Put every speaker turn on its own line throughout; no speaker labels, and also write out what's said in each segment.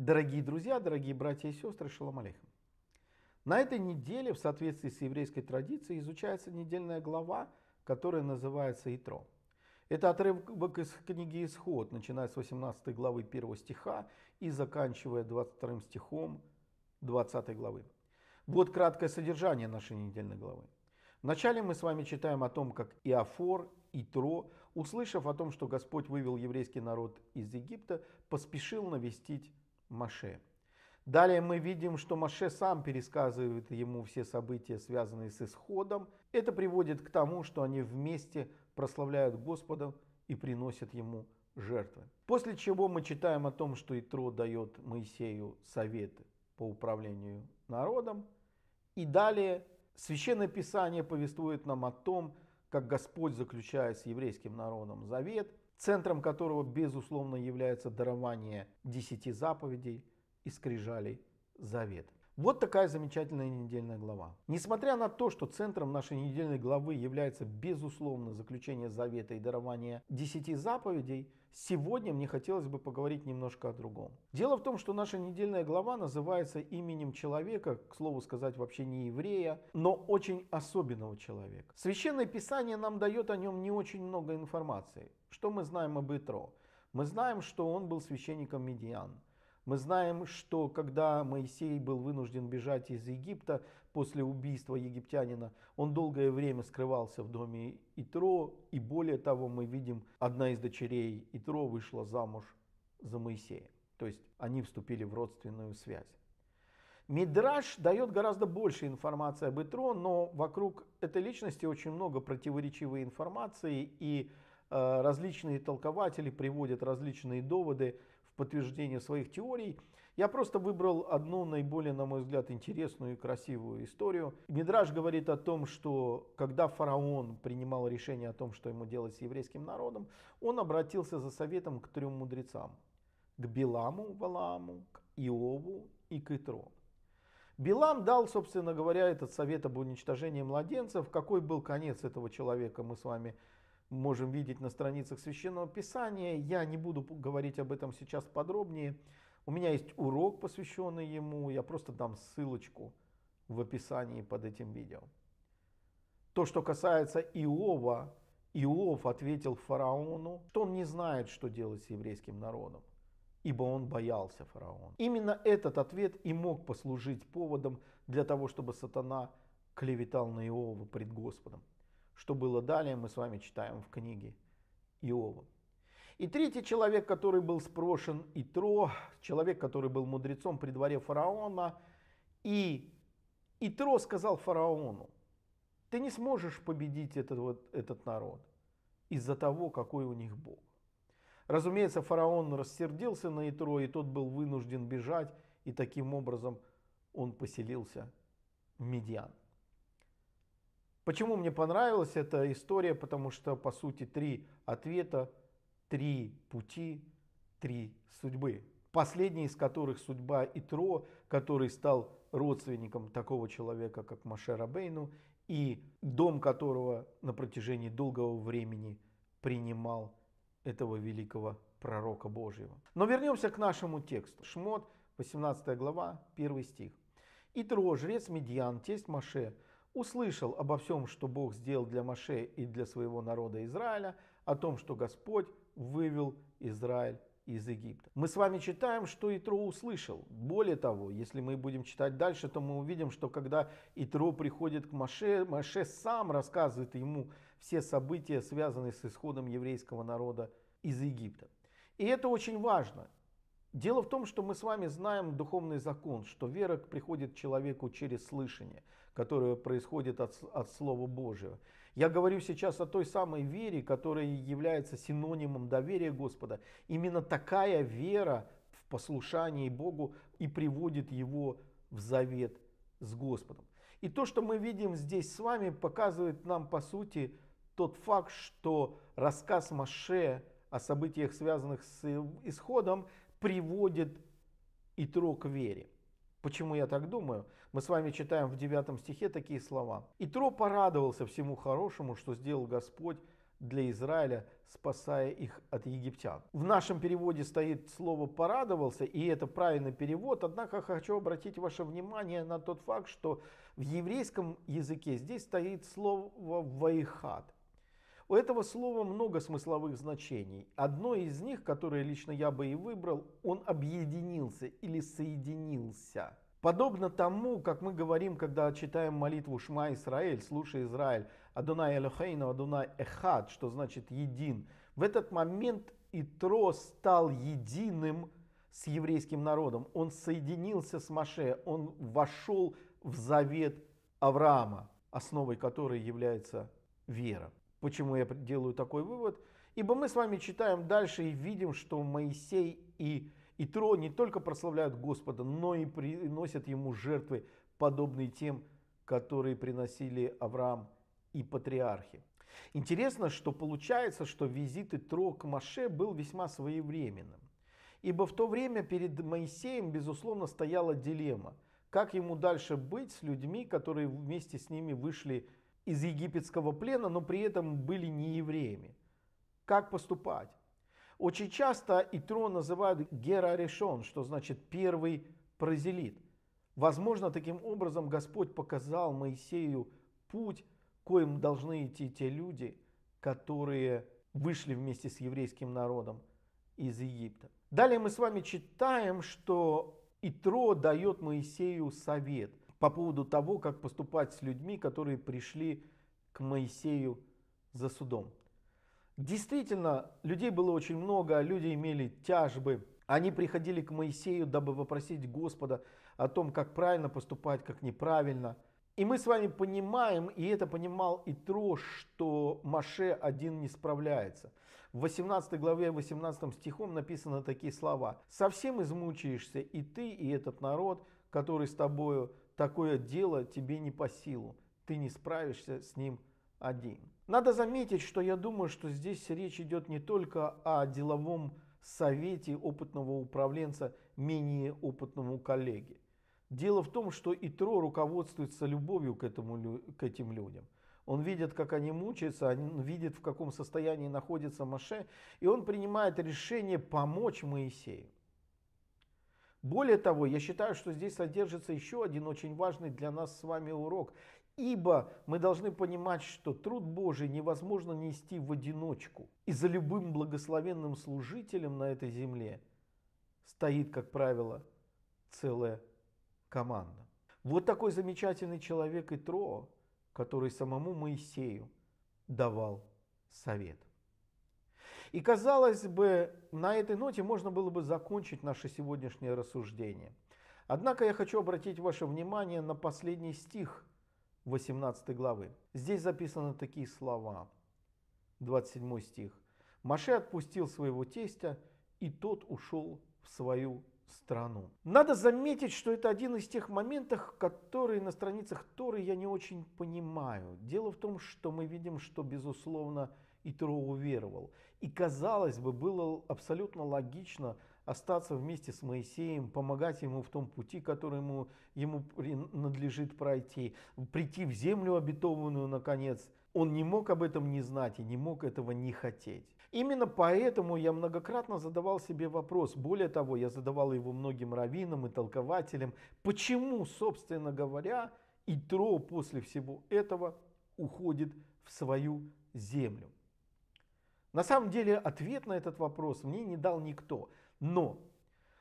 Дорогие друзья, дорогие братья и сестры, шалом алейхам. На этой неделе в соответствии с еврейской традицией изучается недельная глава, которая называется Итро. Это отрывок из книги «Исход», начиная с 18 главы 1 стиха и заканчивая 22 стихом 20 главы. Вот краткое содержание нашей недельной главы. Вначале мы с вами читаем о том, как Иофор Итро, услышав о том, что Господь вывел еврейский народ из Египта, поспешил навестить Маше. Далее мы видим, что Маше сам пересказывает ему все события, связанные с исходом. Это приводит к тому, что они вместе прославляют Господа и приносят ему жертвы. После чего мы читаем о том, что Итро дает Моисею советы по управлению народом. И далее Священное Писание повествует нам о том, как Господь заключает с еврейским народом завет – центром которого, безусловно, является дарование десяти заповедей и скрижалей завет. Вот такая замечательная недельная глава. Несмотря на то, что центром нашей недельной главы является, безусловно, заключение завета и дарование десяти заповедей, сегодня мне хотелось бы поговорить немножко о другом. Дело в том, что наша недельная глава называется именем человека, к слову сказать, вообще не еврея, но очень особенного человека. Священное Писание нам дает о нем не очень много информации. Что мы знаем об Итро? Мы знаем, что он был священником Медиан – мы знаем, что когда Моисей был вынужден бежать из Египта после убийства египтянина, он долгое время скрывался в доме Итро, и более того, мы видим, одна из дочерей Итро вышла замуж за Моисея. То есть они вступили в родственную связь. Мидраш дает гораздо больше информации об Итро, но вокруг этой личности очень много противоречивой информации, и э, различные толкователи приводят различные доводы в подтверждение своих теорий. Я просто выбрал одну наиболее, на мой взгляд, интересную и красивую историю. Мидраж говорит о том, что когда фараон принимал решение о том, что ему делать с еврейским народом, он обратился за советом к трем мудрецам. К Биламу, Валааму, к Иову и к Итро. Билам дал, собственно говоря, этот совет об уничтожении младенцев. Какой был конец этого человека, мы с вами можем видеть на страницах Священного Писания. Я не буду говорить об этом сейчас подробнее. У меня есть урок, посвященный ему. Я просто дам ссылочку в описании под этим видео. То, что касается Иова, Иов ответил фараону, что он не знает, что делать с еврейским народом, ибо он боялся фараона. Именно этот ответ и мог послужить поводом для того, чтобы сатана клеветал на Иова пред Господом. Что было далее, мы с вами читаем в книге Иова. И третий человек, который был спрошен, Итро, человек, который был мудрецом при дворе фараона, и Итро сказал фараону, ты не сможешь победить этот, вот, этот народ из-за того, какой у них Бог. Разумеется, фараон рассердился на Итро, и тот был вынужден бежать, и таким образом он поселился в Медиан. Почему мне понравилась эта история? Потому что, по сути, три ответа, три пути, три судьбы. Последний из которых судьба Итро, который стал родственником такого человека, как Маше Рабейну, и дом которого на протяжении долгого времени принимал этого великого пророка Божьего. Но вернемся к нашему тексту. Шмот, 18 глава, 1 стих. Итро, жрец Медьян, тесть Маше, услышал обо всем, что Бог сделал для Маше и для своего народа Израиля, о том, что Господь вывел Израиль из Египта. Мы с вами читаем, что Итро услышал. Более того, если мы будем читать дальше, то мы увидим, что когда Итро приходит к Маше, Маше сам рассказывает ему все события, связанные с исходом еврейского народа из Египта. И это очень важно. Дело в том, что мы с вами знаем духовный закон, что вера приходит человеку через слышание, которое происходит от, от Слова Божьего. Я говорю сейчас о той самой вере, которая является синонимом доверия Господа. Именно такая вера в послушании Богу и приводит его в завет с Господом. И то, что мы видим здесь с вами, показывает нам, по сути, тот факт, что рассказ Маше о событиях, связанных с исходом, приводит Итро к вере. Почему я так думаю? Мы с вами читаем в 9 стихе такие слова. «Итро порадовался всему хорошему, что сделал Господь для Израиля, спасая их от египтян». В нашем переводе стоит слово «порадовался», и это правильный перевод, однако хочу обратить ваше внимание на тот факт, что в еврейском языке здесь стоит слово «ваихат». У этого слова много смысловых значений. Одно из них, которое лично я бы и выбрал, он объединился или соединился. Подобно тому, как мы говорим, когда читаем молитву «Шма Исраэль, «Слушай Израиль», «Адунай Элохейну», «Адунай Эхад», что значит «един». В этот момент Итро стал единым с еврейским народом. Он соединился с Маше, он вошел в завет Авраама, основой которой является вера. Почему я делаю такой вывод? Ибо мы с вами читаем дальше и видим, что Моисей и Итро не только прославляют Господа, но и приносят ему жертвы, подобные тем, которые приносили Авраам и патриархи. Интересно, что получается, что визит Итро к Маше был весьма своевременным. Ибо в то время перед Моисеем, безусловно, стояла дилемма, как ему дальше быть с людьми, которые вместе с ними вышли из египетского плена, но при этом были не евреями. Как поступать? Очень часто Итро называют Гера решен, что значит первый прозелит. Возможно, таким образом Господь показал Моисею путь, коим должны идти те люди, которые вышли вместе с еврейским народом из Египта. Далее мы с вами читаем, что Итро дает Моисею совет по поводу того, как поступать с людьми, которые пришли к Моисею за судом. Действительно, людей было очень много, люди имели тяжбы. Они приходили к Моисею, дабы вопросить Господа о том, как правильно поступать, как неправильно. И мы с вами понимаем, и это понимал и Трош, что Маше один не справляется. В 18 главе 18 стихом написаны такие слова. «Совсем измучаешься и ты, и этот народ, который с тобою, такое дело тебе не по силу, ты не справишься с ним один. Надо заметить, что я думаю, что здесь речь идет не только о деловом совете опытного управленца менее опытному коллеге. Дело в том, что Итро руководствуется любовью к, этому, к этим людям. Он видит, как они мучаются, он видит, в каком состоянии находится Маше, и он принимает решение помочь Моисею. Более того, я считаю, что здесь содержится еще один очень важный для нас с вами урок. Ибо мы должны понимать, что труд Божий невозможно нести в одиночку. И за любым благословенным служителем на этой земле стоит, как правило, целая команда. Вот такой замечательный человек Итро, который самому Моисею давал совет. И казалось бы, на этой ноте можно было бы закончить наше сегодняшнее рассуждение. Однако я хочу обратить ваше внимание на последний стих 18 главы. Здесь записаны такие слова. 27 стих. Маше отпустил своего тестя, и тот ушел в свою страну. Надо заметить, что это один из тех моментов, которые на страницах Торы я не очень понимаю. Дело в том, что мы видим, что, безусловно, и Тро уверовал. И, казалось бы, было абсолютно логично остаться вместе с Моисеем, помогать ему в том пути, который ему, ему надлежит пройти, прийти в землю обетованную, наконец. Он не мог об этом не знать и не мог этого не хотеть. Именно поэтому я многократно задавал себе вопрос, более того, я задавал его многим раввинам и толкователям, почему, собственно говоря, Итро после всего этого уходит в свою землю. На самом деле ответ на этот вопрос мне не дал никто. Но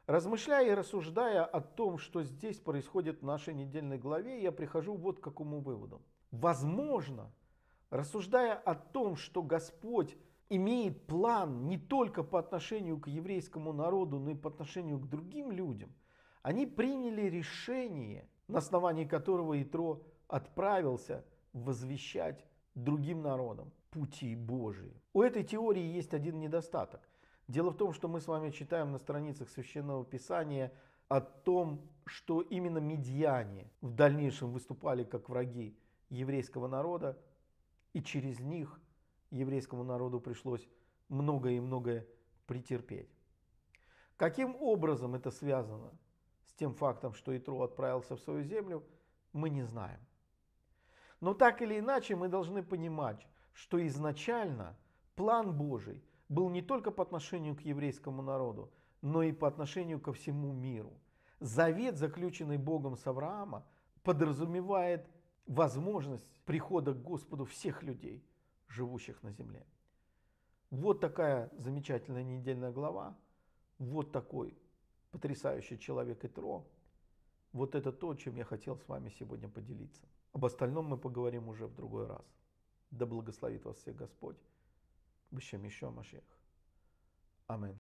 размышляя и рассуждая о том, что здесь происходит в нашей недельной главе, я прихожу вот к какому выводу. Возможно, рассуждая о том, что Господь имеет план не только по отношению к еврейскому народу, но и по отношению к другим людям, они приняли решение, на основании которого Итро отправился возвещать другим народам пути Божии. У этой теории есть один недостаток. Дело в том, что мы с вами читаем на страницах Священного Писания о том, что именно медиане в дальнейшем выступали как враги еврейского народа, и через них еврейскому народу пришлось многое и многое претерпеть. Каким образом это связано с тем фактом, что Итро отправился в свою землю, мы не знаем. Но так или иначе мы должны понимать, что изначально план Божий был не только по отношению к еврейскому народу, но и по отношению ко всему миру. Завет, заключенный Богом с Авраама, подразумевает возможность прихода к Господу всех людей, живущих на земле. Вот такая замечательная недельная глава, вот такой потрясающий человек Итро. Вот это то, чем я хотел с вами сегодня поделиться. Об остальном мы поговорим уже в другой раз. Да благословит вас всех Господь. Бешем еще Машех. Аминь.